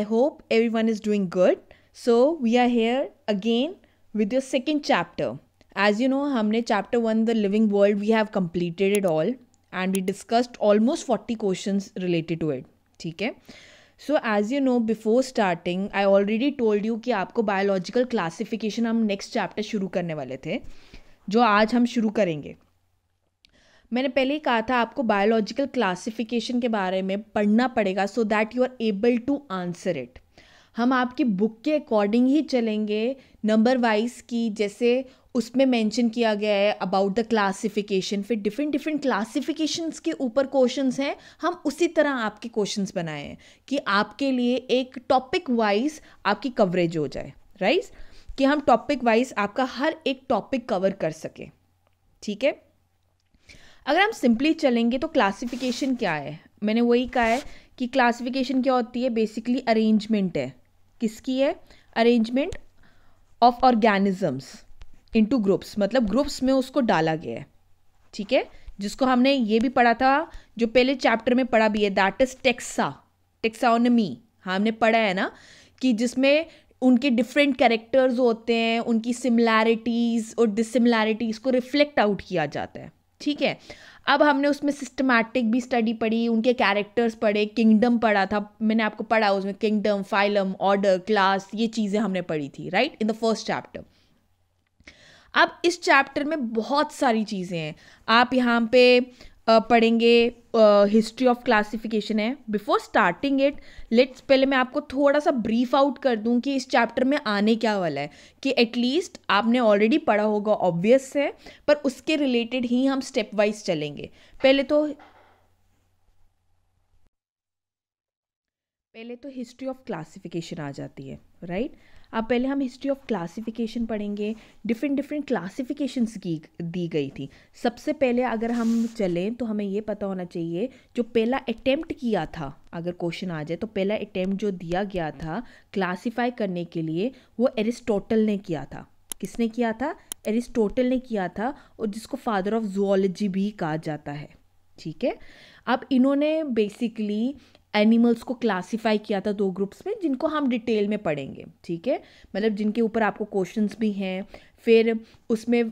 I hope everyone is doing good so we are here again with your second chapter as you know हमने chapter one the living world we have completed it all and we discussed almost forty question related to it ठीक है so as you know before starting I already told you कि आपको biological classification हम next chapter शुरू करने वाले थे जो आज हम शुरू करेंगे मैंने पहले ही कहा था आपको बायोलॉजिकल क्लासिफिकेशन के बारे में पढ़ना पड़ेगा so that you are able to answer it हम आपकी बुक के अकॉर्डिंग ही चलेंगे नंबर वाइज की जैसे उसमें मेंशन किया गया है अबाउट द क्लासिफिकेशन फिर डिफरेंट डिफरेंट क्लासिफिकेशंस के ऊपर क्वेश्चंस हैं हम उसी तरह आपके क्वेश्चंस बनाए हैं कि आपके लिए एक टॉपिक वाइज आपकी कवरेज हो जाए राइट right? कि हम टॉपिक वाइज आपका हर एक टॉपिक कवर कर सकें ठीक है अगर हम सिंपली चलेंगे तो क्लासिफिकेशन क्या है मैंने वही कहा है कि क्लासिफिकेशन क्या होती है बेसिकली अरेंजमेंट है किसकी है arrangement of organisms into groups मतलब ग्रुप्स में उसको डाला गया है ठीक है जिसको हमने ये भी पढ़ा था जो पहले चैप्टर में पढ़ा भी है दैट इज टेक्सा टेक्साओनमी हमने पढ़ा है ना कि जिसमें उनके डिफरेंट कैरेक्टर्स होते हैं उनकी सिमिलैरिटीज़ और डिसिमिलैरिटीज़ को रिफ्लेक्ट आउट किया जाता है ठीक है अब हमने उसमें सिस्टमैटिक भी स्टडी पढ़ी उनके कैरेक्टर्स पढ़े किंगडम पढ़ा था मैंने आपको पढ़ा उसमें किंगडम फाइलम ऑर्डर क्लास ये चीज़ें हमने पढ़ी थी right in the first chapter अब इस चैप्टर में बहुत सारी चीज़ें हैं आप यहाँ पे पढ़ेंगे हिस्ट्री ऑफ क्लासिफिकेशन है बिफोर स्टार्टिंग इट लेट्स पहले मैं आपको थोड़ा सा ब्रीफ आउट कर दूं कि इस चैप्टर में आने क्या वाला है कि एटलीस्ट आपने ऑलरेडी पढ़ा होगा ऑब्वियस है पर उसके रिलेटेड ही हम स्टेप वाइज चलेंगे पहले तो पहले तो हिस्ट्री ऑफ क्लासिफिकेशन आ जाती है राइट right? अब पहले हम हिस्ट्री ऑफ क्लासिफिकेशन पढ़ेंगे डिफरेंट डिफरेंट क्लासिफिकेशंस की दी गई थी सबसे पहले अगर हम चलें तो हमें ये पता होना चाहिए जो पहला अटैम्प्ट किया था अगर क्वेश्चन आ जाए तो पहला अटैम्प्ट जो दिया गया था क्लासीफाई करने के लिए वो एरिस्टोटल ने किया था किसने किया था एरिस्टोटल ने किया था और जिसको फादर ऑफ जोलॉजी भी कहा जाता है ठीक है अब इन्होंने बेसिकली एनिमल्स को क्लासिफाई किया था दो ग्रुप्स में जिनको हम डिटेल में पढ़ेंगे ठीक है मतलब जिनके ऊपर आपको क्वेश्चंस भी हैं फिर उसमें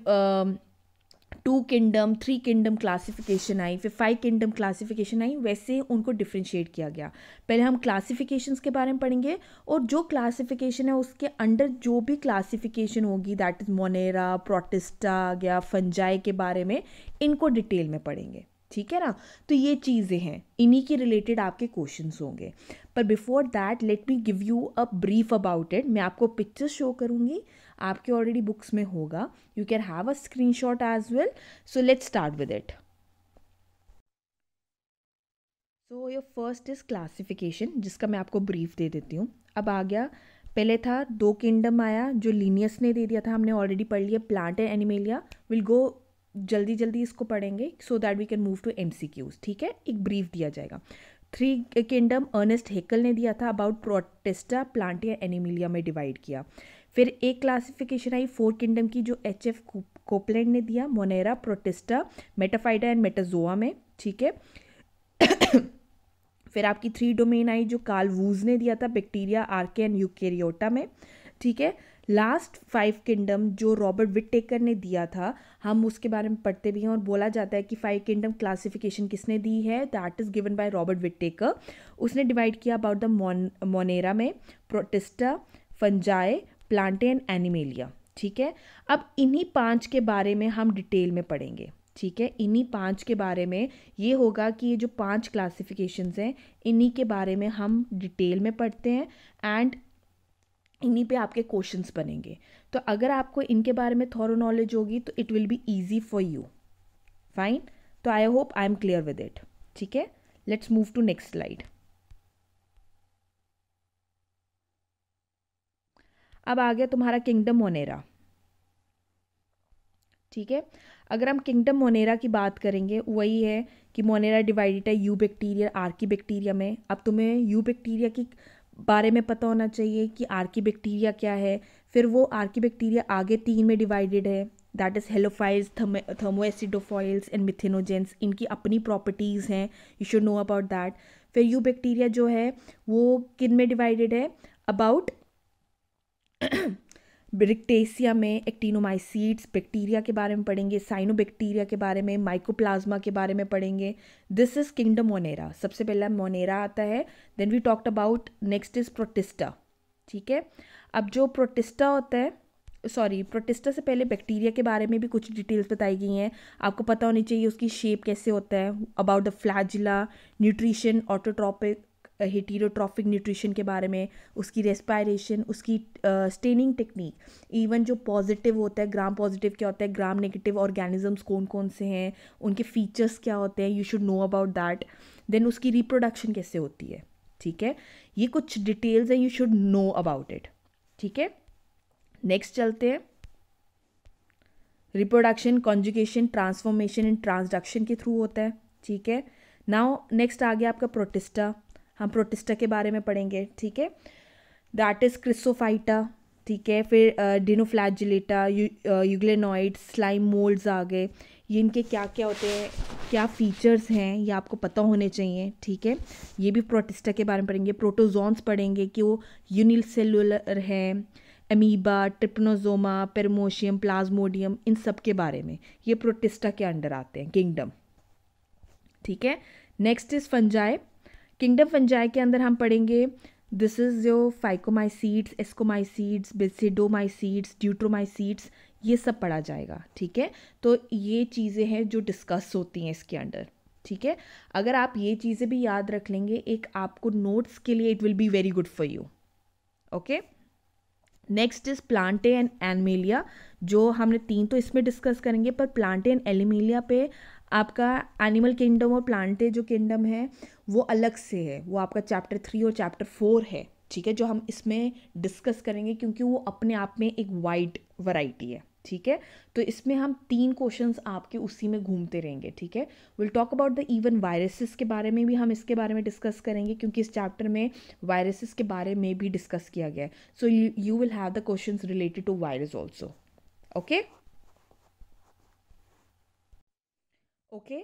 two kingdom three kingdom classification आई फिर फाइव किंगडम क्लासिफिकेशन आई वैसे उनको डिफ्रेंशिएट किया गया पहले हम क्लासिफिकेशन के बारे में पढ़ेंगे और जो क्लासिफिकेशन है उसके अंडर जो भी क्लासिफिकेशन होगी दैट इज़ मोनेरा प्रोटिस्टा या फंजाई के बारे में इनको डिटेल में पढ़ेंगे ठीक है ना तो ये चीज़ें हैं इन्हीं के रिलेटेड आपके क्वेश्चन होंगे पर before that let me give you a brief about it मैं आपको पिक्चर्स शो करूँगी आपके ऑलरेडी बुक्स में होगा you can have a screenshot as well so let start with it so your first is classification जिसका मैं आपको brief दे देती हूँ अब आ गया पहले था दो किंगडम आया जो लीनियस ने दे दिया था हमने ऑलरेडी पढ़ लिया plant and Animalia will go जल्दी जल्दी इसको पढ़ेंगे so that we can move to M ठीक है एक ब्रीफ दिया जाएगा थ्री किंगडम अर्नेस्ट हेकल ने दिया था अबाउट प्रोटेस्टा प्लांटिया एनिमिलिया में डिवाइड किया फिर एक क्लासिफिकेशन आई फोर किंगडम की जो एच एफ कोपलैंड ने दिया Monera Protista Metaphyta and Metazoa में ठीक है फिर आपकी थ्री डोमेन आई जो कार्ल वूज ने दिया था बैक्टीरिया आर्के एंड यूकेरियोटा में ठीक है लास्ट फाइव किंगडम जो रॉबर्ट विटेकर ने दिया था हम उसके बारे में पढ़ते भी हैं और बोला जाता है कि फाइव किंगडम क्लासिफिकेशन किसने दी है that is given by Robert Whittaker उसने डिवाइड किया अबाउट द मोन मोनेरा में Protista Fungi Plantae and animalia ठीक है अब इन्हीं पांच के बारे में हम डिटेल में पढ़ेंगे ठीक है इन्हीं पांच के बारे में ये होगा कि ये जो पांच क्लासिफिकेशंस हैं इन्हीं के बारे में हम डिटेल में पढ़ते हैं एंड इन्हीं पे आपके क्वेश्चंस बनेंगे तो अगर आपको इनके बारे में थॉरो नॉलेज होगी तो it will be easy for you fine तो I hope I am clear with it ठीक है let's move to next slide अब आ गया तुम्हारा किंगडम मोनेरा ठीक है अगर हम किंगडम मोनेरा की बात करेंगे वही है कि मोनेरा डिवाइडेड है यू बैक्टीरिया आर्की बैक्टीरिया में अब तुम्हें यू बैक्टीरिया की बारे में पता होना चाहिए कि आर्की बैक्टीरिया क्या है फिर वो आर्की बैक्टीरिया आगे तीन में डिवाइडेड है that is halophiles thermoacidophiles and methanogens इनकी अपनी प्रॉपर्टीज़ हैं you should know about that फिर यू बैक्टीरिया जो है वो किन में डिवाइडेड है अबाउट ब्रिक्टेसिया में एक्टिनोमाइसीड्स बैक्टीरिया के बारे में पढ़ेंगे साइनोबैक्टीरिया के बारे में माइकोप्लाज्मा के बारे में पढ़ेंगे दिस इज़ किंगडम मोनेरा सबसे पहला मोनेरा आता है then we talked about next is Protista ठीक है अब जो प्रोटिस्टा होता है सॉरी प्रोटिस्टा से पहले बैक्टीरिया के बारे में भी कुछ डिटेल्स बताई गई हैं आपको पता होनी चाहिए उसकी शेप कैसे होता है about the flagella nutrition autotrophic heterotrophic nutrition के बारे में उसकी रेस्पायरेशन उसकी स्टेनिंग टेक्निक इवन जो पॉजिटिव होता है ग्राम पॉजिटिव क्या होता है ग्राम नेगेटिव ऑर्गेनिजम्स कौन कौन से हैं उनके फीचर्स क्या होते हैं you should know about that then उसकी रिप्रोडक्शन कैसे होती है ठीक है ये कुछ डिटेल्स हैं you should know about it ठीक है नेक्स्ट चलते हैं reproduction conjugation transformation and transduction के थ्रू होता है ठीक है नाउ नेक्स्ट आ गया आपका प्रोटिस्टा हम प्रोटिस्टा के बारे में पढ़ेंगे ठीक है दैट इज़ क्रिसोफाइटा ठीक है फिर डिनोफ्लैजिलेटा यूग्लेनॉइड स्लाइम मोल्ड्स आ गए ये इनके क्या क्या होते हैं क्या फीचर्स हैं ये आपको पता होने चाहिए ठीक है ये भी प्रोटिस्टा के बारे में पढ़ेंगे प्रोटोजोन्स पढ़ेंगे कि वो यूनिसेलुलर हैं अमीबा ट्रिप्नोजोमा पेरमोशियम प्लाज्मोडियम इन सब के बारे में ये प्रोटिस्टा के अंडर आते हैं किंगडम ठीक है next is fungi kingdom fungi के अंदर हम पढ़ेंगे this is your phycomycetes ascomycetes basidiomycetes deuteromycetes ये सब पढ़ा जाएगा ठीक है तो ये चीज़ें हैं जो डिस्कस होती हैं इसके अंडर ठीक है अगर आप ये चीज़ें भी याद रख लेंगे एक आपको नोट्स के लिए it will be very good for you okay next is plantae and animalia जो हमने तीन तो इसमें डिस्कस करेंगे पर प्लांटे एंड एलिमेलिया पे आपका एनिमल किंगडम और प्लांटे जो किंगडम है वो अलग से है वो आपका चैप्टर थ्री और चैप्टर फोर है ठीक है जो हम इसमें डिस्कस करेंगे क्योंकि वो अपने आप में एक वाइड वैरायटी है ठीक है तो इसमें हम तीन क्वेश्चंस आपके उसी में घूमते रहेंगे ठीक है will talk about the even viruses के बारे में भी हम इसके बारे में डिस्कस करेंगे क्योंकि इस चैप्टर में वायरसेस के बारे में भी डिस्कस किया गया है so you will have the question related to virus also okay okay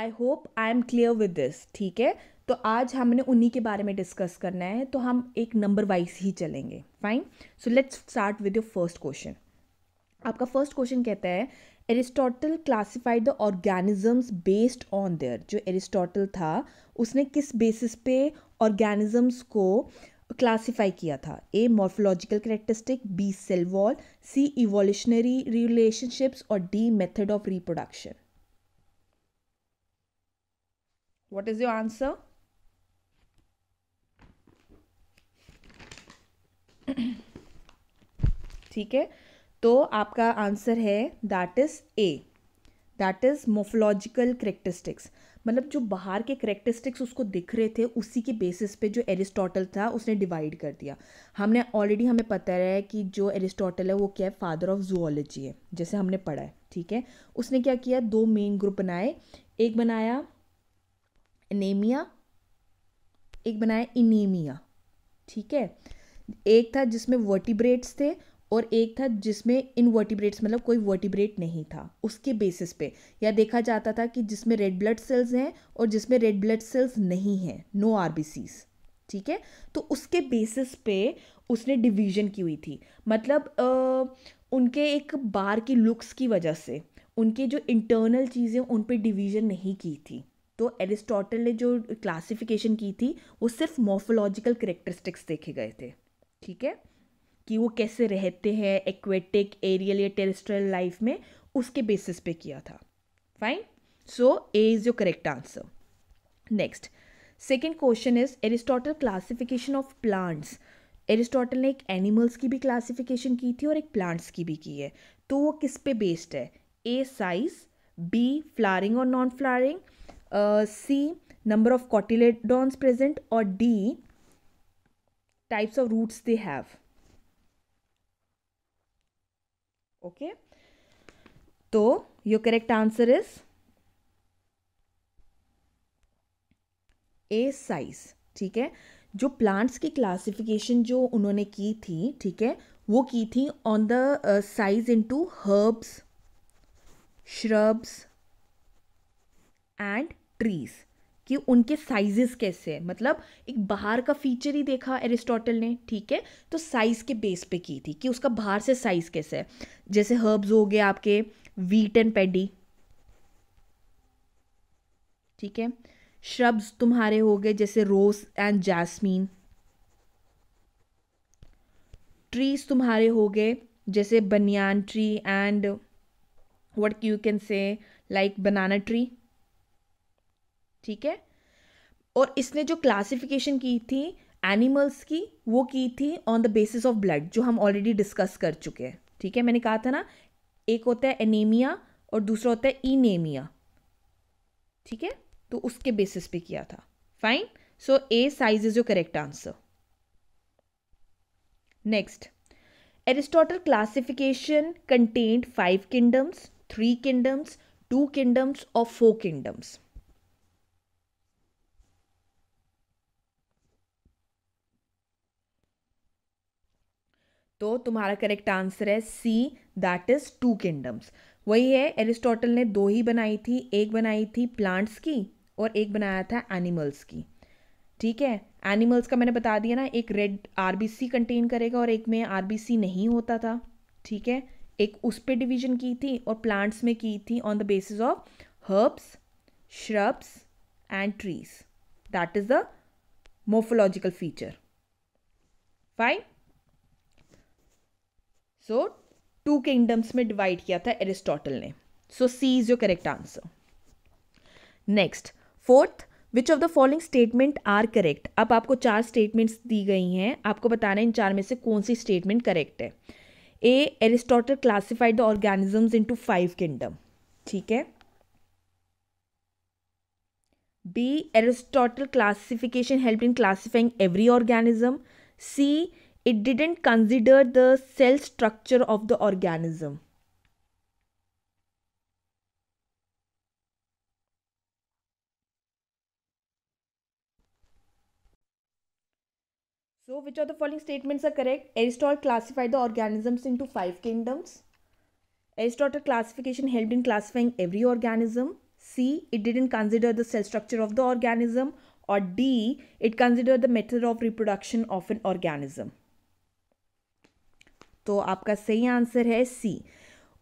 I hope I am clear with this ठीक है तो आज हमने उन्हीं के बारे में डिस्कस करना है तो हम एक नंबर वाइज ही चलेंगे fine so let's start with your first question आपका फर्स्ट क्वेश्चन कहता है Aristotle classified the organisms based on their जो एरिस्टोटल था उसने किस बेसिस पे ऑर्गेनिजम्स को क्लासिफाई किया था A morphological characteristic B cell wall C evolutionary relationships और D method of reproduction What is your answer? ठीक है तो आपका आंसर है that is A that is morphological characteristics मतलब जो बाहर के करेक्टरिस्टिक्स उसको दिख रहे थे उसी के बेसिस पे जो एरिस्टोटल था उसने डिवाइड कर दिया हमने ऑलरेडी हमें पता है कि जो एरिस्टोटल है वो क्या है फादर ऑफ जूलॉजी है जैसे हमने पढ़ा है ठीक है उसने क्या किया दो मेन ग्रुप बनाए एक बनाया एनेमिया एक बनाया इनीमिया ठीक है एक था जिसमें वर्टिब्रेट्स थे और एक था जिसमें इनवर्टिब्रेट्स मतलब कोई वर्टिब्रेट नहीं था उसके बेसिस पे या देखा जाता था कि जिसमें रेड ब्लड सेल्स हैं और जिसमें रेड ब्लड सेल्स नहीं हैं नो आर ठीक है तो उसके बेसिस पे उसने डिवीजन की हुई थी मतलब आ, उनके एक बार की लुक्स की वजह से उनके जो इंटरनल चीज़ें उन पर डिवीजन नहीं की थी तो एरिस्टोटल ने जो क्लासिफिकेशन की थी वो सिर्फ मोफोलॉजिकल करेक्टरिस्टिक्स देखे गए थे ठीक है कि वो कैसे रहते हैं एक्वेटिक एरियल या टेरिस्ट्रियल लाइफ में उसके बेसिस पे किया था fine so A is your correct answer next second question is Aristotle classification of plants Aristotle ने एक एनिमल्स की भी क्लासिफिकेशन की थी और एक प्लांट्स की भी की है तो वो किस पे बेस्ड है ए साइज बी फ्लारिंग और non flowering C number of cotyledons present और D types of roots they have okay तो your correct answer is A size ठीक है जो प्लांट्स की क्लासिफिकेशन जो उन्होंने की थी ठीक है वो की थी on the size into herbs shrubs and trees कि उनके साइजेस कैसे हैं मतलब एक बाहर का फीचर ही देखा एरिस्टोटल ने ठीक है तो साइज़ के बेस पे की थी कि उसका बाहर से साइज़ कैसे है जैसे हर्ब्स हो गए आपके वीट एंड पेडी ठीक है श्रब्स तुम्हारे हो गए जैसे रोज एंड जैस्मीन ट्रीज तुम्हारे हो गए जैसे banyan tree and what you can say like banana tree ठीक है और इसने जो क्लासिफिकेशन की थी एनिमल्स की वो की थी on the basis of blood जो हम ऑलरेडी डिस्कस कर चुके हैं ठीक है मैंने कहा था ना एक होता है एनीमिया और दूसरा होता है ईनेमिया ठीक है तो उसके बेसिस पे किया था fine so A size is your correct answer next Aristotle classification contained five kingdoms three kingdoms two kingdoms और फोर किंगडम्स तो तुम्हारा करेक्ट आंसर है C that is two kingdoms वही है एरिस्टोटल ने दो ही बनाई थी एक बनाई थी प्लांट्स की और एक बनाया था एनिमल्स की ठीक है एनिमल्स का मैंने बता दिया ना एक रेड आर कंटेन करेगा और एक में आर नहीं होता था ठीक है एक उस पर डिवीजन की थी और प्लांट्स में की थी on the basis of herbs shrubs and trees that is the morphological feature fine so two kingdoms में डिवाइड किया था एरिस्टोटल ने so C is your correct answer next fourth which of the following statement are correct अब आपको चार statements दी गई हैं आपको बताना इन चार में से कौन सी स्टेटमेंट करेक्ट है A Aristotle classified the organisms into five kingdom ठीक है B Aristotle classification help in classifying every organism C it didn't consider the cell structure of the organism. So which of the following statements are correct? Aristotle classified the organisms into five kingdoms. Aristotle classification helped in classifying every organism. C. It didn't consider the cell structure of the organism. Or D. It considered the method of reproduction of an organism. तो आपका सही answer है सी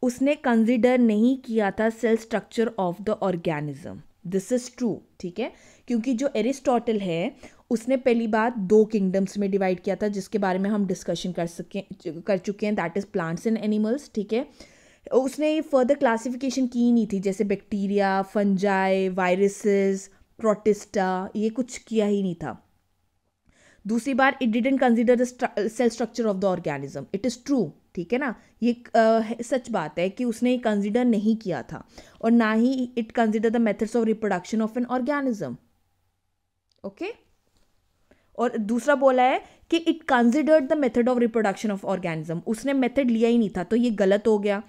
उसने consider नहीं किया था cell structure of the organism this is true ठीक है क्योंकि जो एरिस्टोटल है उसने पहली बार दो किंगडम्स में डिवाइड किया था जिसके बारे में हम डिस्कशन कर सके कर चुके हैं that is plants and animals ठीक है उसने ये फर्दर क्लासिफिकेशन की नहीं थी जैसे बैक्टीरिया फंजाई वायरसेस प्रोटिस्टा ये कुछ किया ही नहीं था दूसरी बार it didn't consider the cell structure of the organism it is true ठीक है ना ये uh, सच बात है कि उसने कंसिडर नहीं किया था और ना ही it consider the methods of reproduction of an organism okay और दूसरा बोला है कि it considered the method of reproduction of organism उसने मेथड लिया ही नहीं था तो ये गलत हो गया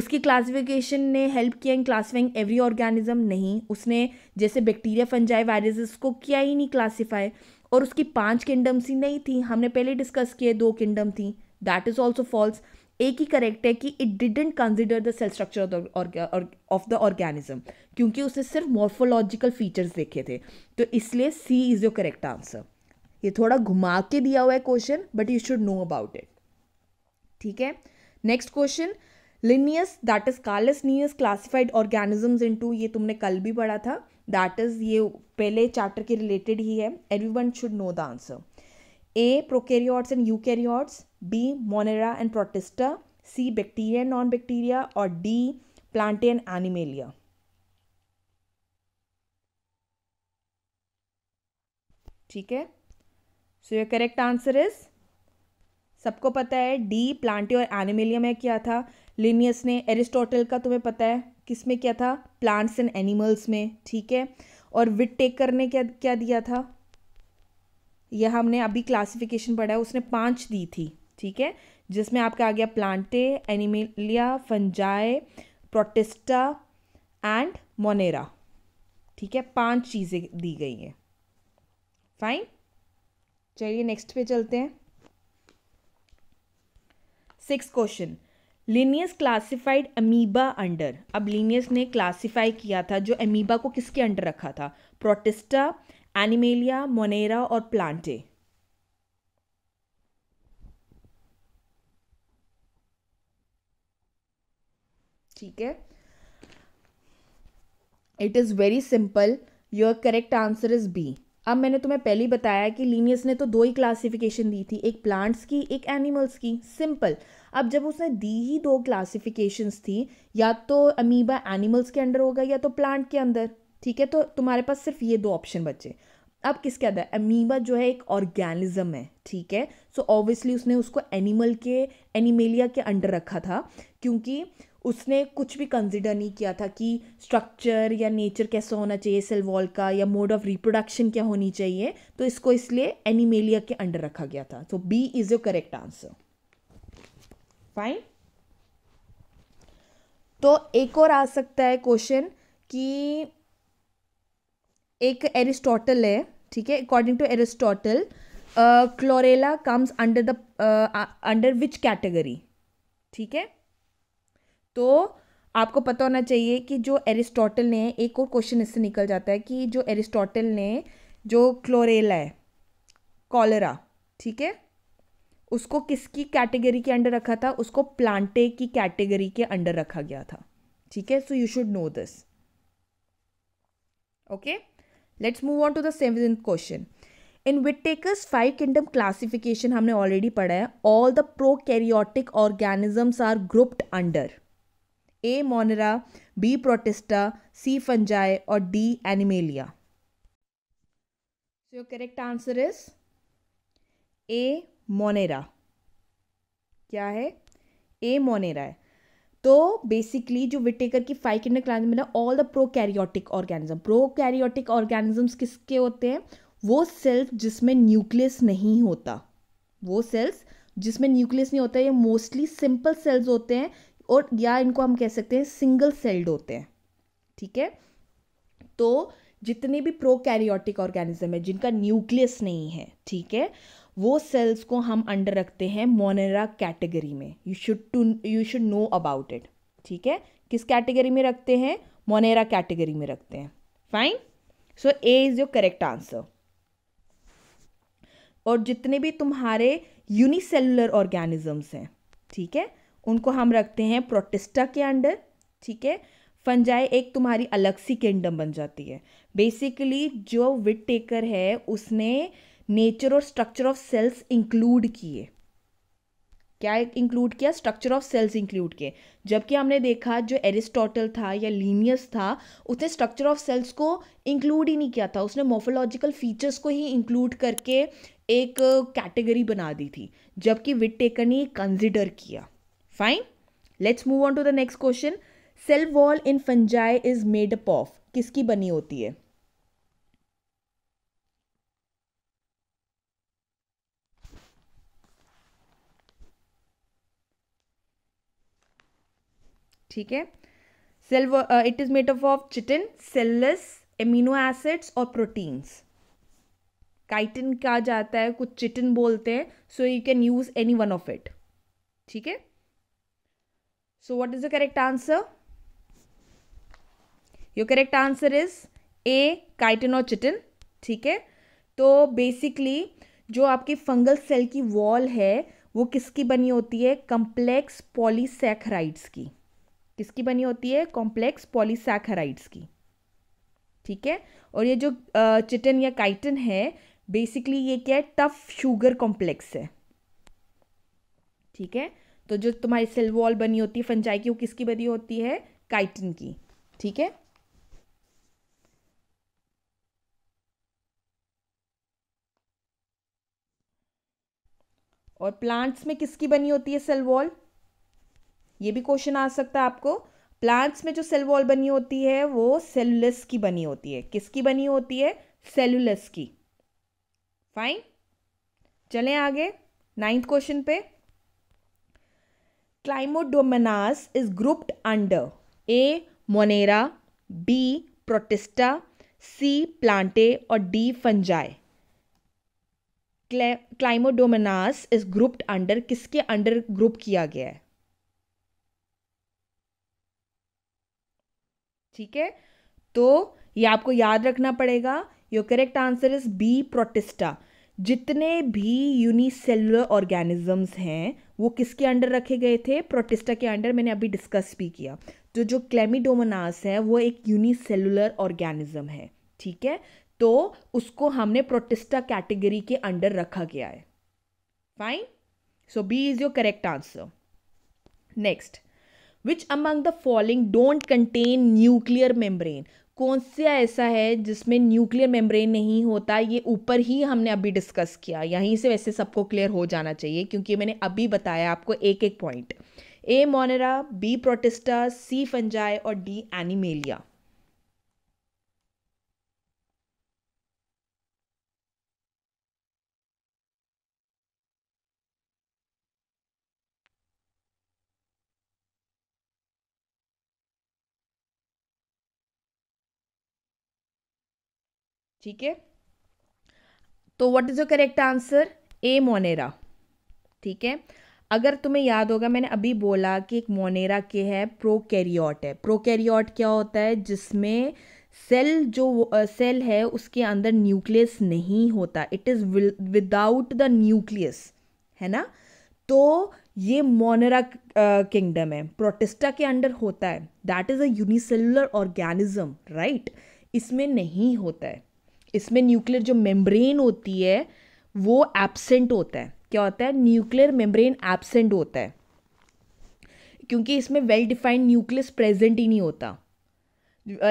उसकी क्लासिफिकेशन ने हेल्प किया इन क्लासिफाइंग एवरी ऑर्गेनिज्म नहीं उसने जैसे बैक्टीरिया फंजाई वायरसेस को किया ही नहीं क्लासीफाई और उसकी पांच किंगडम्स ही नहीं थी हमने पहले डिस्कस किए दो किंगडम थी दैट इज़ ऑल्सो फॉल्स एक ही करेक्ट है कि it didn't consider the cell structure of the organism क्योंकि उसने सिर्फ मॉर्फोलॉजिकल फीचर्स देखे थे तो इसलिए C is your correct answer ये थोड़ा घुमा के दिया हुआ है question but you should know about it ठीक है next question Linnaeus that is Carolus Linnaeus classified organisms into ये तुमने कल भी पढ़ा था दैट इज़ ये पहले चैप्टर के रिलेटेड ही है every one should know the answer A prokaryotes and eukaryotes B monera and protista C bacteria and non bacteria और डी प्लांटे एंड एनिमेलिया ठीक है so your correct answer is सबको पता है डी प्लांटे और animalia में क्या था लिनियस ने एरिस्टोटल का तुम्हें पता है किस में क्या था प्लांट्स एंड एनिमल्स में ठीक है और विट टेकर ने क्या क्या दिया था यह हमने अभी क्लासिफिकेशन पढ़ा है उसने पांच दी थी ठीक है जिसमें आपका आ गया plantae animalia fungi protista and monera ठीक है पांच चीज़ें दी गई हैं फाइन चलिए नेक्स्ट पे चलते हैं six question Linnaeus classified amoeba under अब लीनियस ने क्लासिफाई किया था जो अमीबा को किसके अंडर रखा था प्रोटिस्टा एनिमेलिया मोनेरा और प्लांटे ठीक है it is very simple your correct answer is B अब मैंने तुम्हें पहले ही बताया कि लीनियस ने तो दो ही क्लासिफिकेशन दी थी एक प्लांट्स की एक एनिमल्स की सिंपल अब जब उसने दी ही दो क्लासिफिकेशंस थी या तो अमीबा एनिमल्स के अंडर होगा या तो प्लांट के अंदर ठीक है तो तुम्हारे पास सिर्फ ये दो ऑप्शन बचे अब किसके अंदर अमीबा जो है एक ऑर्गेनिज्म है ठीक है सो so ऑब्वियसली उसने उसको एनिमल के एनिमेलिया के अंडर रखा था क्योंकि उसने कुछ भी कंसिडर नहीं किया था कि स्ट्रक्चर या नेचर कैसा होना चाहिए सेल वॉल का या मोड ऑफ रिप्रोडक्शन क्या होनी चाहिए तो इसको इसलिए एनिमेलिया के अंडर रखा गया था तो B is your correct answer fine तो एक और आ सकता है क्वेश्चन कि एक एरिस्टोटल है ठीक है according to Aristotle chlorella comes under the under which category ठीक है तो आपको पता होना चाहिए कि जो एरिस्टोटल ने एक और क्वेश्चन इससे निकल जाता है कि जो एरिस्टोटल ने जो क्लोरेला है कॉलरा ठीक है उसको किसकी कैटेगरी के अंडर रखा था उसको प्लांटे की कैटेगरी के अंडर रखा गया था ठीक है so you should know this okay let's move on to the seven question in Whittaker's five kingdom classification हमने ऑलरेडी पढ़ा है all the prokaryotic organisms are grouped under A monera B protista C fungi और D animalia so correct answer is A monera क्या है ए Monera है तो basically जो Whittaker की फाइव किंडर क्लाइंज में ना all the prokaryotic organism prokaryotic organisms किसके होते हैं वो सेल्स जिसमें न्यूक्लियस नहीं होता वो सेल्स जिसमें न्यूक्लियस नहीं होता ये मोस्टली सिंपल सेल्स होते हैं और या इनको हम कह सकते हैं सिंगल सेल्ड होते हैं ठीक है तो जितने भी प्रोकैरियोटिक ऑर्गेनिज्म है जिनका न्यूक्लियस नहीं है ठीक है वो सेल्स को हम अंडर रखते हैं मोनेरा कैटेगरी में you should to you should know about it ठीक है किस कैटेगरी में रखते हैं मोनेरा कैटेगरी में रखते हैं fine so A is your correct answer और जितने भी तुम्हारे यूनिसेलुलर ऑर्गेनिजम्स हैं ठीक है उनको हम रखते हैं प्रोटिस्टा के अंडर ठीक है फंजाई एक तुम्हारी अलग सी किंगडम बन जाती है बेसिकली जो विट टेकर है उसने नेचर और स्ट्रक्चर ऑफ सेल्स इंक्लूड किए क्या इंक्लूड किया स्ट्रक्चर ऑफ सेल्स इंक्लूड किए जबकि हमने देखा जो एरिस्टोटल था या लीनियस था उसने स्ट्रक्चर ऑफ सेल्स को इंक्लूड ही नहीं किया था उसने मोफोलॉजिकल फीचर्स को ही इंक्लूड करके एक कैटेगरी बना दी थी जबकि विट टेकर ने कंसिडर किया fine let's move on to the next question cell wall in fungi is made up of किसकी बनी होती है ठीक है cell it is made up of chitin cellulose amino acids और प्रोटीन्स काइटिन कहा जाता है कुछ चिटिन बोलते हैं so you can use any one of it ठीक है So what is the correct answer? Your correct answer is A chitin और चिटिन ठीक है तो बेसिकली जो आपकी फंगल सेल की वॉल है वो किसकी बनी होती है कॉम्प्लेक्स पॉलीसेखराइड्स की किसकी बनी होती है कॉम्प्लेक्स पॉलीसेखराइड्स की ठीक है और ये जो चिटन या काइटन है बेसिकली ये क्या है टफ शुगर कॉम्प्लेक्स है ठीक है तो जो तुम्हारी सेल वॉल बनी होती है फंजाई की वो किसकी बनी होती है काइटिन की ठीक है और प्लांट्स में किसकी बनी होती है सेल वॉल ये भी क्वेश्चन आ सकता है आपको प्लांट्स में जो सेल वॉल बनी होती है वो सेलुलस की बनी होती है किसकी बनी होती है सेलुलस की फाइन चलें आगे नाइन्थ क्वेश्चन पे chlamydomonas is grouped under A monera B protista C plantae और D Fungi. Chlamydomonas is grouped under किसके अंडर ग्रुप किया गया है ठीक है तो ये आपको याद रखना पड़ेगा your correct answer is B protista जितने भी यूनिसेलुलर ऑर्गेनिजम्स हैं वो किसके अंडर रखे गए थे प्रोटिस्टा के अंडर मैंने अभी डिस्कस भी किया तो जो क्लेमिडोमनास है वो एक यूनिसेलुलर ऑर्गेनिज्म है ठीक है तो उसको हमने प्रोटिस्टा कैटेगरी के अंडर रखा गया है fine so B is your correct answer next which among the following don't contain nuclear membrane कौन सा ऐसा है जिसमें न्यूक्लियर मेम्ब्रेन नहीं होता ये ऊपर ही हमने अभी डिस्कस किया यहीं से वैसे सबको क्लियर हो जाना चाहिए क्योंकि मैंने अभी बताया आपको एक एक point A monera B protista C fungi और डी एनिमेलिया ठीक है तो what is the correct answer A monera ठीक है अगर तुम्हें याद होगा मैंने अभी बोला कि एक मोनेरा के है प्रोकैरियोट है प्रोकैरियोट क्या होता है जिसमें सेल जो सेल है उसके अंदर न्यूक्लियस नहीं होता it is without the nucleus है ना तो ये मोनेरा किंगडम है प्रोटेस्टा के अंडर होता है that is a unicellular organism right इसमें नहीं होता है इसमें न्यूक्लियर जो मेम्ब्रेन होती है वो एबसेंट होता है क्या होता है न्यूक्लियर मेम्ब्रेन एबसेंट होता है क्योंकि इसमें वेल डिफाइंड न्यूक्लियस प्रेजेंट ही नहीं होता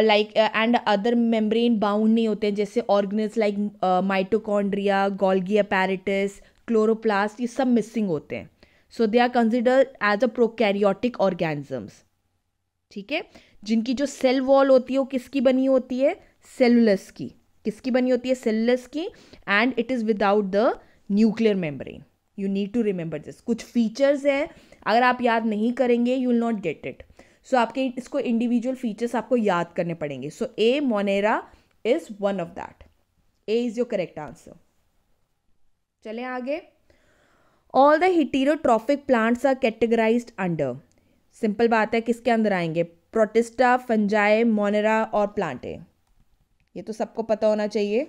like and other membrane bound नहीं होते हैं जैसे organelles like mitochondria Golgi apparatus chloroplast ये सब मिसिंग होते हैं so they are consider as a prokaryotic organisms ठीक है जिनकी जो सेल वॉल होती है वो किसकी बनी होती है सेलुलस की किसकी बनी होती है सेलुलस की and it is without the nuclear membrane you need to remember this कुछ फीचर्स हैं अगर आप याद नहीं करेंगे you will not get it so आपके इसको इंडिविजुअल फीचर्स आपको याद करने पड़ेंगे so A monera is one of that A is your correct answer चले आगे all the heterotrophic plants are categorize under simple बात है किसके अंदर आएंगे प्रोटिस्टा फंजाए मोनेरा और प्लांटे ये तो सबको पता होना चाहिए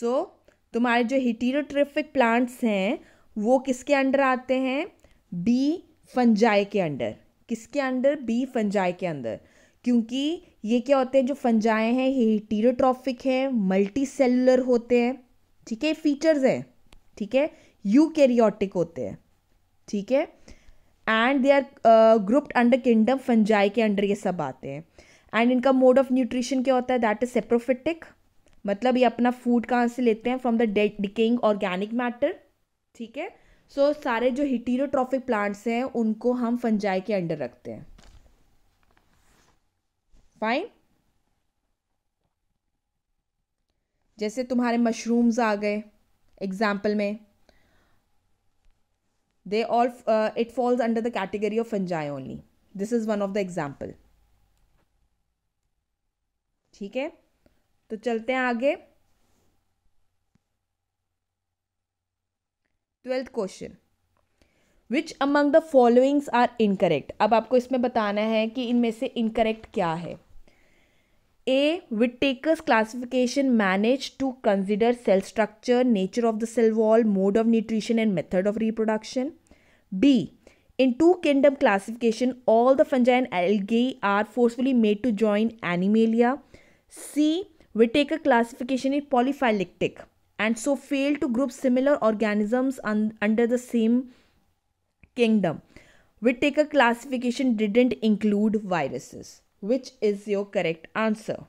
सो so, तुम्हारे जो हिटीरोट्रिफिक प्लांट्स हैं वो किसके अंडर आते हैं बी फंजाई के अंडर किसके अंडर बी फंजाई के अंदर क्योंकि ये क्या होते हैं जो फंजाए हैं ये टीरोट्रॉफिक हैं मल्टी सेलुलर होते हैं ठीक है फीचर्स हैं ठीक है यू कैरियोटिक होते हैं ठीक है and they are grouped under kingdom fungi के अंडर ये सब आते हैं एंड इनका मोड ऑफ न्यूट्रिशन क्या होता है दैट इज सेप्रोफिटिक मतलब ये अपना फूड कहाँ से लेते हैं from the decaying organic matter ठीक है सो सारे जो हिटीरोट्रॉफिक प्लांट्स हैं उनको हम फंजाई के अंडर रखते हैं फाइन जैसे तुम्हारे मशरूम्स आ गए एग्जाम्पल में they all it falls under the category of fungi only this is one of the example ठीक है तो चलते हैं आगे twelfth question which among the followings are incorrect अब आपको इसमें बताना है कि इनमें से इनकरेक्ट क्या है A. Whittaker's classification managed to consider cell structure, nature of the cell wall, mode of nutrition and method of reproduction. B. In two-kingdom classification, all the fungi and algae are forcefully made to join Animalia. C. Whittaker classification is polyphyletic and so failed to group similar organisms un under the same kingdom. Whittaker classification didn't include viruses. Which is your correct answer?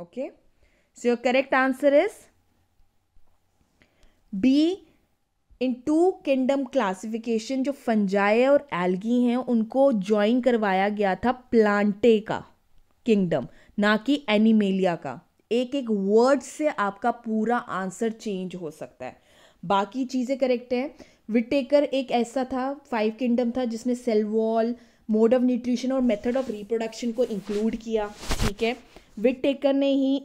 okay So your correct answer is B. In two kingdom classification जो fungi और algae हैं उनको join करवाया गया था Plantae का kingdom ना कि एनिमेलिया का एक एक वर्ड से आपका पूरा आंसर चेंज हो सकता है बाकी चीज़ें करेक्ट हैं विटेकर एक ऐसा था फाइव किंगडम था जिसने cell wall mode of nutrition और मेथड ऑफ रिप्रोडक्शन को इंक्लूड किया ठीक है विटेकर ने ही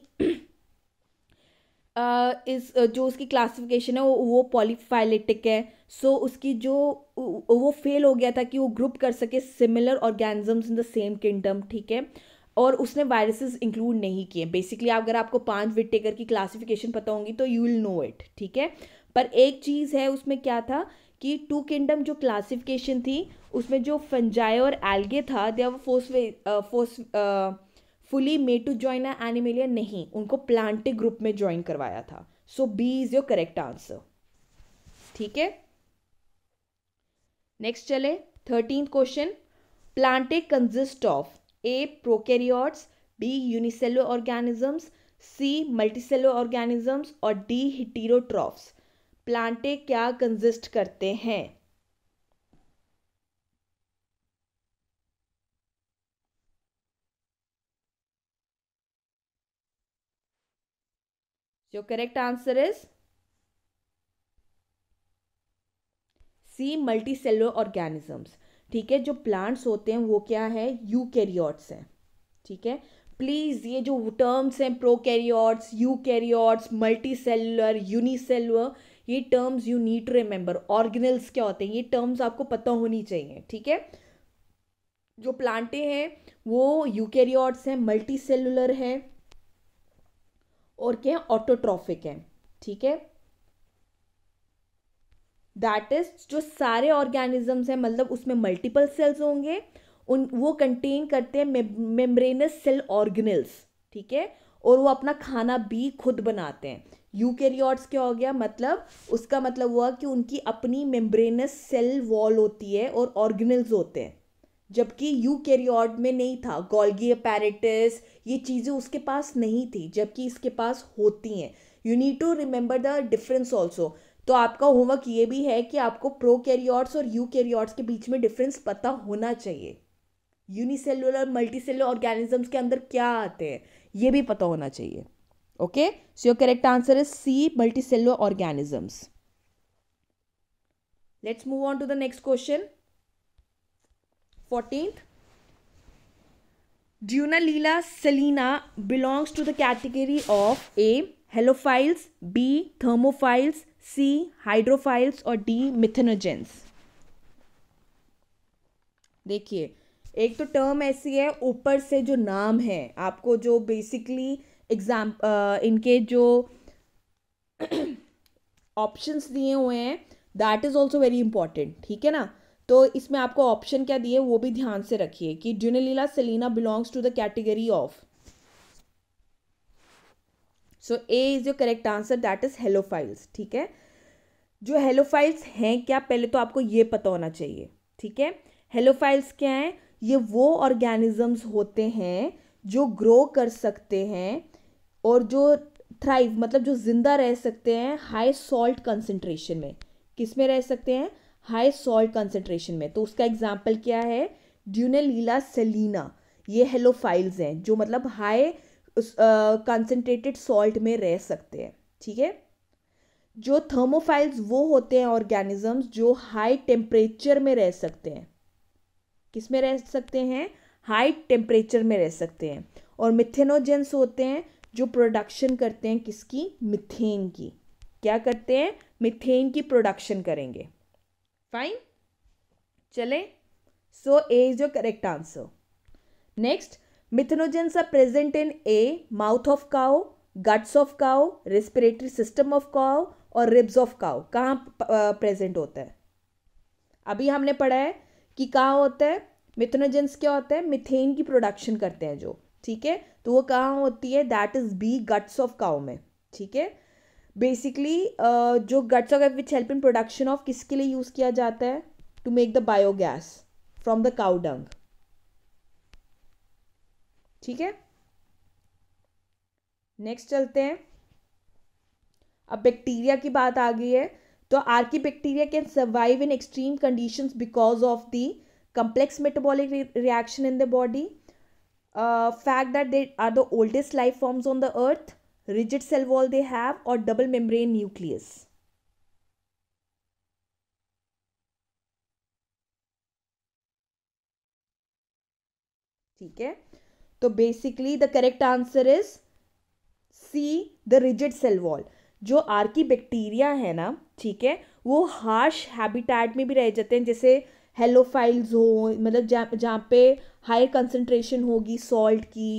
इस जो उसकी क्लासिफिकेशन है वो वो पॉलीफाइलेटिक है सो so, उसकी जो वो फेल हो गया था कि वो ग्रुप कर सके similar organisms in the same kingdom ठीक है और उसने वायरसेस इंक्लूड नहीं किए बेसिकली अगर आपको पांच विटेकर की क्लासिफिकेशन पता होंगी तो यू विल नो इट ठीक है पर एक चीज़ है उसमें क्या था कि टू किंगडम जो क्लासिफिकेशन थी उसमें जो फंजाई और एल्गे था they forcefully made to join a animalia नहीं उनको प्लांटिक ग्रुप में ज्वाइन करवाया था so B is your correct answer ठीक है नेक्स्ट चले thirteen question plantae consist of A prokaryotes B unicellular organisms C multicellular organisms और D heterotrophs plantae क्या कंजिस्ट करते हैं जो correct answer is C multicellular organisms ठीक है जो प्लांट्स होते हैं वो क्या है यू यूकैरियोट्स हैं ठीक है प्लीज़ ये जो टर्म्स हैं you eukaryotes multicellular unicellular ये terms you need to remember organelles क्या होते हैं ये टर्म्स आपको पता होनी चाहिए ठीक है जो प्लांटे हैं वो यूकैरियोट्स हैं मल्टी सेलुलर है और क्या है ऑटोट्रॉफिक है ठीक है दैट इज जो सारे ऑर्गेनिजम्स हैं मतलब उसमें मल्टीपल सेल्स होंगे उन वो कंटेन करते हैं मेम्ब्रेनस सेल ऑर्गेनल्स ठीक है और वो अपना खाना भी खुद बनाते हैं यूकेरियोट्स क्या हो गया मतलब उसका मतलब हुआ कि उनकी अपनी मेम्ब्रेनस सेल वॉल होती है और ऑर्गेनल्स होते हैं जबकि यू कैरियॉड में नहीं था गोल्गी पैरेटिस ये चीज़ें उसके पास नहीं थी जबकि इसके पास होती हैं you need to remember the difference also तो आपका होमवर्क ये भी है कि आपको प्रो कैरियॉर्ट्स और यू कैरियॉर्ट्स के बीच में डिफरेंस पता होना चाहिए यूनिसेलुलर मल्टीसेलुलर ऑर्गेनिजम्स के अंदर क्या आते हैं ये भी पता होना चाहिए okay so your correct answer is C multicellular organisms let's move on to the next question fourteenth Dunaliella salina belongs to the category of A halophiles B thermophiles C hydrophiles और D methanogens देखिए एक तो term ऐसी है ऊपर से जो नाम है आपको जो बेसिकली एग्जाम इनके जो ऑप्शंस दिए हुए हैं that is also very important ठीक है ना तो इसमें आपको ऑप्शन क्या दिए वो भी ध्यान से रखिए कि Dunaliella salina belongs to the category of so A is your correct answer that is halophiles ठीक है जो हेलोफाइल्स हैं क्या पहले तो आपको ये पता होना चाहिए ठीक है हेलोफाइल्स क्या हैं ये वो ऑर्गेनिजम्स होते हैं जो ग्रो कर सकते हैं और जो थ्राइव मतलब जो ज़िंदा रह सकते हैं हाई सॉल्ट कंसेंट्रेशन में किस में रह सकते हैं हाई सॉल्ट कंसेंट्रेशन में तो उसका एग्जाम्पल क्या है ड्यूनेलीला सेलिना ये हेलोफाइल्स हैं जो मतलब हाई कंसनट्रेटेड सॉल्ट में रह सकते हैं ठीक है जो थर्मोफाइल्स वो होते हैं ऑर्गेनिजम्स जो हाई टेम्परेचर में रह सकते हैं किस में रह सकते हैं हाई टेम्परेचर में रह सकते हैं और मिथेनोजेंस होते हैं जो प्रोडक्शन करते हैं किसकी मिथेन की क्या करते हैं मिथेन की प्रोडक्शन करेंगे फाइन चले so A is your correct answer next methanogens are present in A mouth of cow guts of cow respiratory system of cow और रिब्स ऑफ काओ कहाँ प्रेजेंट होता है अभी हमने पढ़ा है कि कहाँ होता है मिथनोजेंस क्या होता है मिथेन की प्रोडक्शन करते हैं जो ठीक है तो वो कहाँ होती है that is B guts of cow में ठीक है बेसिकली uh, जो guts of which help in production of किसके लिए यूज़ किया जाता है to make the biogas from the cow dung ठीक है नेक्स्ट चलते हैं अब बैक्टीरिया की बात आ गई है तो archaebacteria can survive in extreme conditions because of the complex metabolic reaction in the body fact that they are the oldest life forms on the earth तो rigid cell wall they have or double membrane nucleus. ठीक है तो basically the correct answer is C the rigid cell wall जो archaebacteria है ना ठीक है वो हार्श हैबिटेट में भी रह जाते हैं जैसे हेलोफाइल्स हो मतलब जहाँ जहाँ पे हाई कंसंट्रेशन होगी सॉल्ट की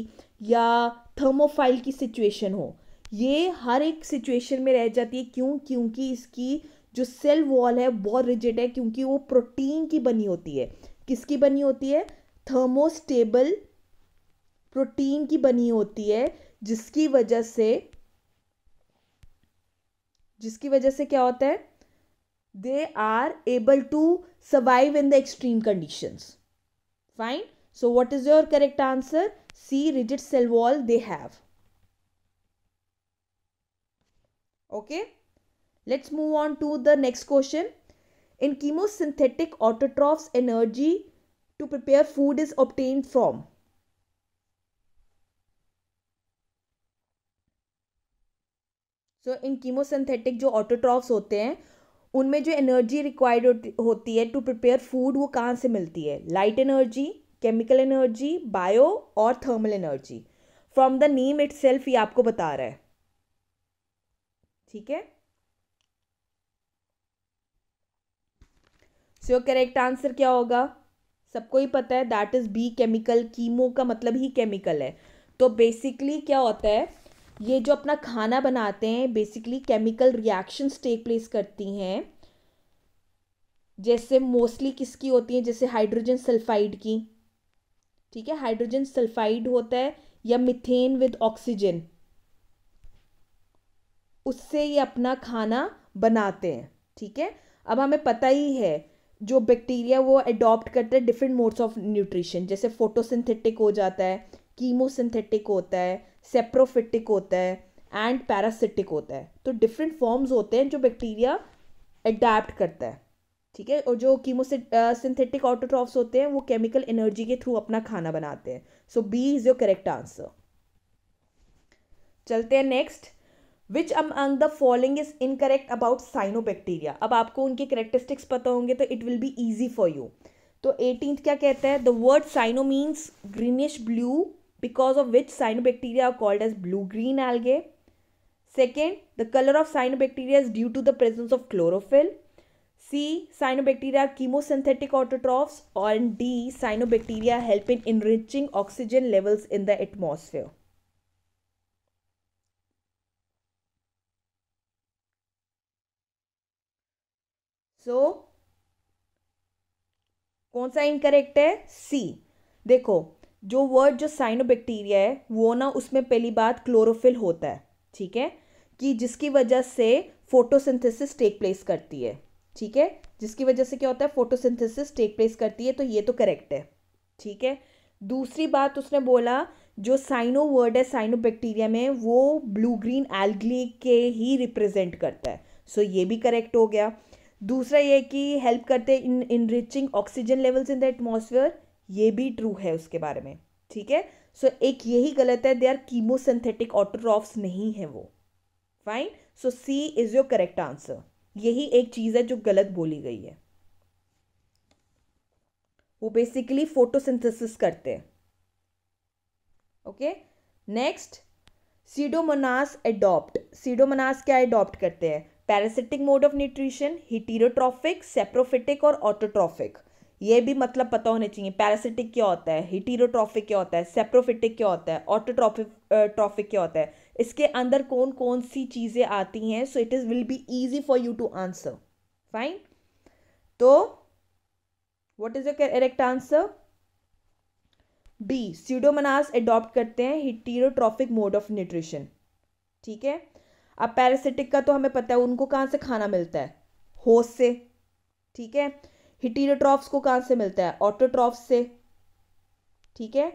या थर्मोफाइल की सिचुएशन हो ये हर एक सिचुएशन में रह जाती है क्यों क्योंकि इसकी जो सेल वॉल है बहुत रिजिड है क्योंकि वो प्रोटीन की बनी होती है किसकी बनी होती है थर्मोस्टेबल प्रोटीन की बनी होती है जिसकी वजह से जिसकी वजह से क्या होता है they are able to survive in the extreme conditions fine so what is your correct answer see rigid cell wall they have. Okay, let's move on to the next question. In chemosynthetic autotrophs, energy to prepare food is obtained from. So so, in chemosynthetic जो autotrophs होते हैं उनमें जो energy required होती है to prepare food वो कहाँ से मिलती है light energy chemical energy bio और thermal energy from the name itself ये आपको बता रहा है ठीक है सो करेक्ट आंसर क्या होगा सबको ही पता है that is B chemical chemo का मतलब ही केमिकल है तो बेसिकली क्या होता है ये जो अपना खाना बनाते हैं basically chemical reaction take place करती हैं जैसे मोस्टली किसकी होती हैं जैसे हाइड्रोजन सल्फाइड की ठीक है हाइड्रोजन सल्फाइड होता है या मिथेन विद ऑक्सीजन उससे ये अपना खाना बनाते हैं ठीक है अब हमें पता ही है जो बैक्टीरिया वो अडॉप्ट करते हैं डिफरेंट मोड्स ऑफ न्यूट्रिशन जैसे फोटोसिंथेटिक हो जाता है कीमोसिंथेटिक होता है सेप्रोफिटिक होता है एंड पैरासिटिक होता है तो डिफरेंट फॉर्म्स होते हैं जो बैक्टीरिया अडेप्ट करता है ठीक है और जो कीमोसे सिंथेटिक ऑटोट्रॉफ्स होते हैं वो केमिकल एनर्जी के थ्रू अपना खाना बनाते हैं so B is your correct answer चलते हैं next which among the following is incorrect about cyanobacteria अब आपको उनके करेक्टरिस्टिक्स पता होंगे तो it will be easy for you तो एटीन क्या कहता है the word cyano means greenish blue because of which cyanobacteria are called as blue green algae second the colour of cyanobacteria is due to the presence of chlorophyll C cyanobacteria chemosynthetic autotrophs और D cyanobacteria help in enriching oxygen levels in the atmosphere so कौन सा incorrect है सी देखो जो word जो cyanobacteria है वो ना उसमें पहली बात क्लोरोफिल होता है ठीक है कि जिसकी वजह से फोटोसिंथेसिस टेक प्लेस करती है ठीक है जिसकी वजह से क्या होता है फोटोसिंथेसिस टेक प्लेस करती है तो ये तो करेक्ट है ठीक है दूसरी बात उसने बोला जो साइनो वर्ड है साइनो बैक्टीरिया में वो ब्लू ग्रीन एल्गली के ही रिप्रेजेंट करता है सो ये भी करेक्ट हो गया दूसरा ये कि हेल्प करते in in enriching oxygen levels in the atmosphere ये भी ट्रू है उसके बारे में ठीक है सो एक यही गलत है दे आर कीमोसिंथेटिक ऑटोट्रॉफ्स नहीं है वो fine so C is your correct answer यही एक चीज़ है जो गलत बोली गई है वो बेसिकली फोटोसिंथेसिस करते हैं okay next Pseudomonas adopt Pseudomonas क्या एडॉप्ट करते हैं parasitic mode of nutrition heterotrophic saprophytic और ऑटोट्रॉफिक ये भी मतलब पता होने चाहिए पैरासिटिक क्या होता है हिटीरोट्रॉफिक क्या होता है सेप्रोफिटिक क्या होता है ऑटोट्रॉफिक ट्रॉफिक uh, क्या होता है इसके अंदर कौन कौन सी चीज़ें आती हैं so it is will be easy for you to answer fine तो what is the correct answer B Pseudomonas adopt करते हैं हिटीरोट्रॉफिक मोड ऑफ न्यूट्रिशन ठीक है अब पैरासिटिक का तो हमें पता है उनको कहाँ से खाना मिलता है होस से ठीक है हिटीरोट्रॉफ्स को कहाँ से मिलता है ऑटोट्रॉफ्स से ठीक है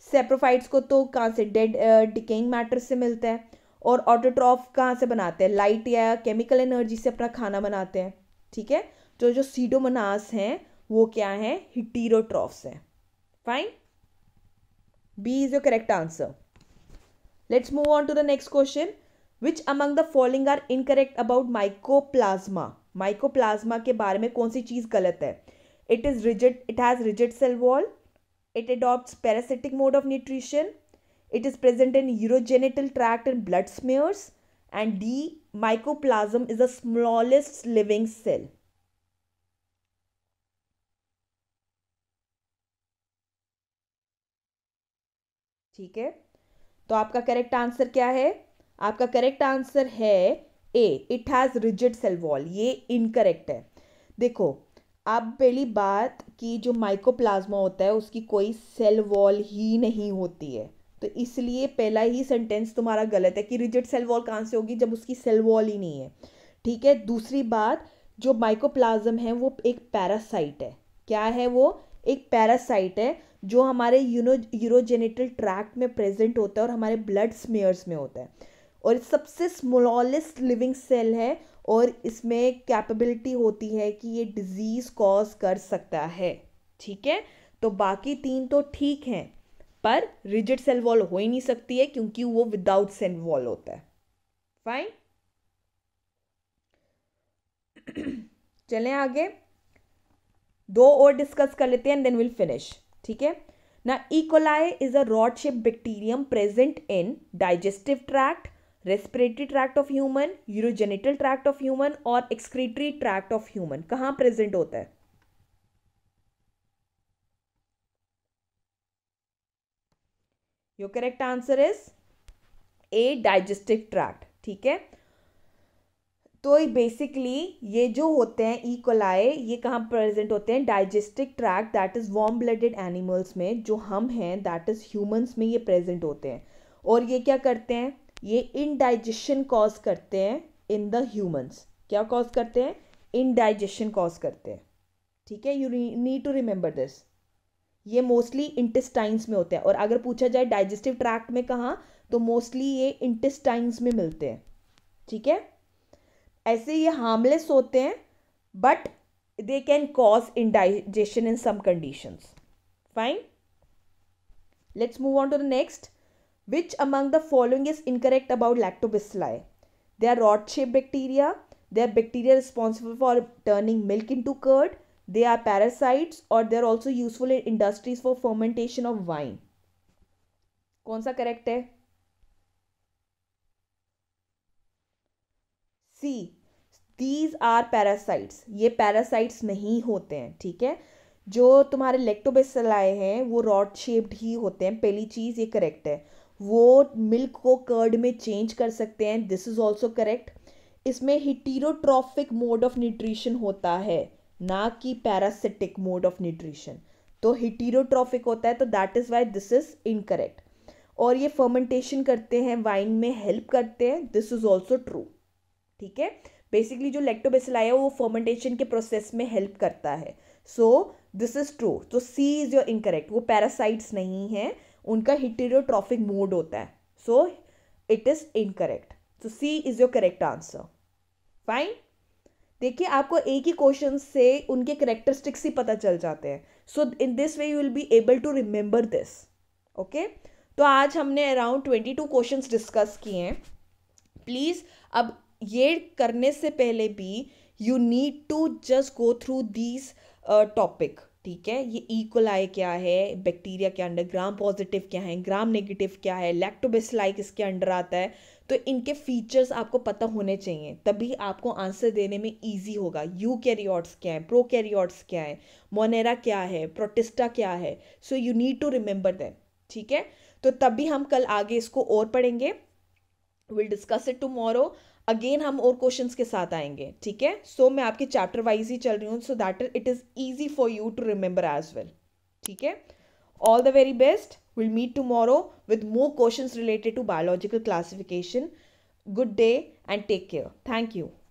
सेप्रोफाइट्स को तो कहाँ से डेड डिकेइंग मैटर से मिलता है और ऑटोट्रॉफ कहाँ से बनाते हैं लाइट या केमिकल एनर्जी से अपना खाना बनाते हैं ठीक है तो जो जो सीडोमनास हैं वो क्या हैं हिटीरोट्रॉफ्स हैं fine B is your correct answer let's move on to the next question which among the following are incorrect about mycoplasma के बारे में कौन सी चीज़ गलत है it is rigid it has rigid cell wall It adopts parasitic mode of nutrition. It is present in urogenital tract and blood smears. And D, mycoplasm is the smallest living cell. ठीक है तो आपका correct answer क्या है आपका correct answer है A it has rigid cell wall ये incorrect है देखो अब पहली बात कि जो माइकोप्लाज्मा होता है उसकी कोई सेल वॉल ही नहीं होती है तो इसलिए पहला ही सेंटेंस तुम्हारा गलत है कि रिजिड सेल वॉल कहाँ से होगी जब उसकी सेल वॉल ही नहीं है ठीक है दूसरी बात जो माइकोप्लाज्म है वो एक पैरासाइट है क्या है वो एक पैरासाइट है जो हमारे यूनो यूरोजेनेटल ट्रैक्ट में प्रेजेंट होता है और हमारे ब्लड स्मेयर्स में होता है और सबसे स्मॉलेस्ट लिविंग सेल है और इसमें कैपेबिलिटी होती है कि ये डिज़ीज़ कॉज कर सकता है ठीक है तो बाकी तीन तो ठीक हैं पर रिजिड सेल वॉल हो ही नहीं सकती है क्योंकि वो विदाउट सेल वॉल होता है फाइन चलें आगे दो और डिस्कस कर लेते हैं देन विल फिनिश ठीक है ना E coli is a rod shape bacterium present in digestive tract respiratory tract of human urogenital tract of human और एक्सक्रीटरी ट्रैक्ट ऑफ ह्यूमन कहाँ प्रेजेंट होता है your correct answer is A digestive tract ठीक है तो बेसिकली ये जो होते हैं इकोलाए e. ये कहाँ प्रेजेंट होते हैं digestive tract that is warm blooded animals में जो हम हैं दैट इज़ ह्यूमन्स में ये प्रेजेंट होते हैं और ये क्या करते हैं ये इनडाइजेशन कॉज करते हैं इन द ह्यूमंस क्या कॉज करते हैं इनडाइजेशन कॉज करते हैं ठीक है you need to remember this ये मोस्टली इंटेस्टाइंस में होते हैं और अगर पूछा जाए डाइजेस्टिव ट्रैक्ट में कहाँ तो मोस्टली ये इंटेस्टाइंस में मिलते हैं ठीक है ऐसे ये हार्मलेस होते हैं but they can cause indigestion in some conditions fine let's move on to the next Which among the following is incorrect about lactobacilli? They are rod-shaped bacteria. They are bacteria responsible for turning milk into curd. They are parasites or they are also useful in industries for fermentation of wine. कौन सा correct है C these are parasites ये parasites नहीं होते हैं ठीक है जो तुम्हारे लेक्टोबेसिलाए हैं वो रॉड शेप्ड ही होते हैं पहली चीज़ ये करेक्ट है वो मिल्क को कर्ड में चेंज कर सकते हैं दिस इज़ ऑल्सो करेक्ट इसमें हिटीरोट्रॉफिक मोड ऑफ न्यूट्रिशन होता है ना कि पैरासिटिक मोड ऑफ न्यूट्रिशन तो हिटीरोट्रॉफिक होता है तो that is why this is incorrect और ये फर्मेंटेशन करते हैं वाइन में हेल्प करते हैं दिस इज़ ऑल्सो ट्रू ठीक है बेसिकली जो लेक्टोबेसिलाई है वो फर्मेंटेशन के प्रोसेस में हेल्प करता है सो दिस इज़ ट्रू तो सी इज़ योर इनकरेक्ट वो पैरासाइट्स नहीं है उनका हिटेरियोट्रॉफिक मोड होता है so it is incorrect so C is your correct answer fine देखिए आपको एक ही क्वेश्चन से उनके करेक्टरिस्टिक्स ही पता चल जाते हैं so in this way you will be able to remember this okay तो आज हमने around twenty two question discuss किए हैं प्लीज़ अब ये करने से पहले भी you need to just go through these topic ठीक है ये आई क्या है बैक्टीरिया के अंडर ग्राम पॉजिटिव क्या है ग्राम नेगेटिव क्या है लाइक इसके अंडर आता है तो इनके फीचर्स आपको पता होने चाहिए तभी आपको आंसर देने में इजी होगा यू कैरियॉर्ड्स क्या है प्रो कैरियॉट्स क्या है मोनेरा क्या है प्रोटिस्टा क्या है so you need to remember them ठीक है तो तभी हम कल आगे इसको और पढ़ेंगे will discuss it tomorrow again हम और क्वेश्चन के साथ आएंगे ठीक है सो so, मैं आपके चैप्टर वाइज ही चल रही हूँ so that it is easy for you to remember as well ठीक है all the very best will meet tomorrow with more question related to biological classification good day and take care thank you